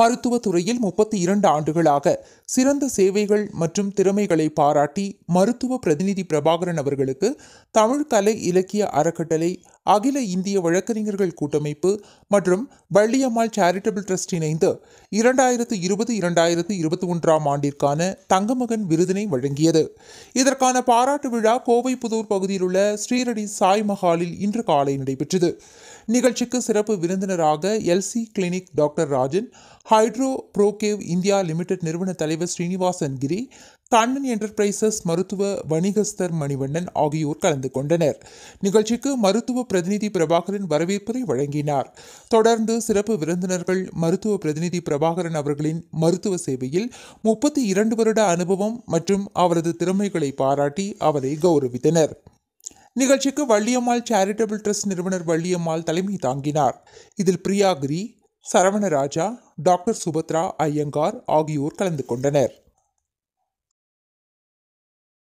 மருத்துவ துறையில் முப்பத்தி இரண்டு ஆண்டுகளாக சிறந்த சேவைகள் மற்றும் திறமைகளை பாராட்டி மருத்துவ பிரதிநிதி பிரபாகரன் அவர்களுக்கு தமிழ் கலை இலக்கிய அறக்கட்டளை அகில இந்திய வழக்கறிஞர்கள் கூட்டமைப்பு மற்றும் வள்ளியம்மாள் சேரிட்டபிள் ட்ரஸ்ட் இணைந்து இரண்டாயிரத்து இருபது இரண்டாயிரத்து இருபத்தி ஒன்றாம் ஆண்டிற்கான தங்கமகன் விருதினை வழங்கியது இதற்கான பாராட்டு விழா கோவை புதூர் பகுதியில் உள்ள ஸ்ரீரடி சாய் மஹாலில் இன்று காலை நடைபெற்றது நிகழ்ச்சிக்கு சிறப்பு விருந்தினராக LC clinic doctor Rajan hydro புரோகேவ் இந்தியா லிமிடெட் நிறுவன தலைவர் ஸ்ரீனிவாசன் கிரி கண்ணன் என்டர்பிரைசஸ் மருத்துவ வணிகஸ்தர் மணிவண்ணன் ஆகியோர் கலந்து கொண்டனர் நிகழ்ச்சிக்கு மருத்துவ பிரதிநிதி பிரபாகரன் வரவேற்பை வழங்கினார் தொடர்ந்து சிறப்பு விருந்தினர்கள் மருத்துவ பிரதிநிதி பிரபாகரன் அவர்களின் மருத்துவ சேவையில் முப்பத்தி இரண்டு வருட அனுபவம் மற்றும் அவரது திறமைகளை பாராட்டி அவரை கௌரவித்தனர் நிகழ்ச்சிக்கு வள்ளியம்மாள் சேரிட்டபிள் ட்ரஸ்ட் நிறுவனர் வள்ளியம்மாள் தலைமை தாங்கினார் இதில் பிரியாகிரி சரவணராஜா டாக்டர் சுபத்ரா ஐயங்கார் ஆகியோர் கலந்து கொண்டனர்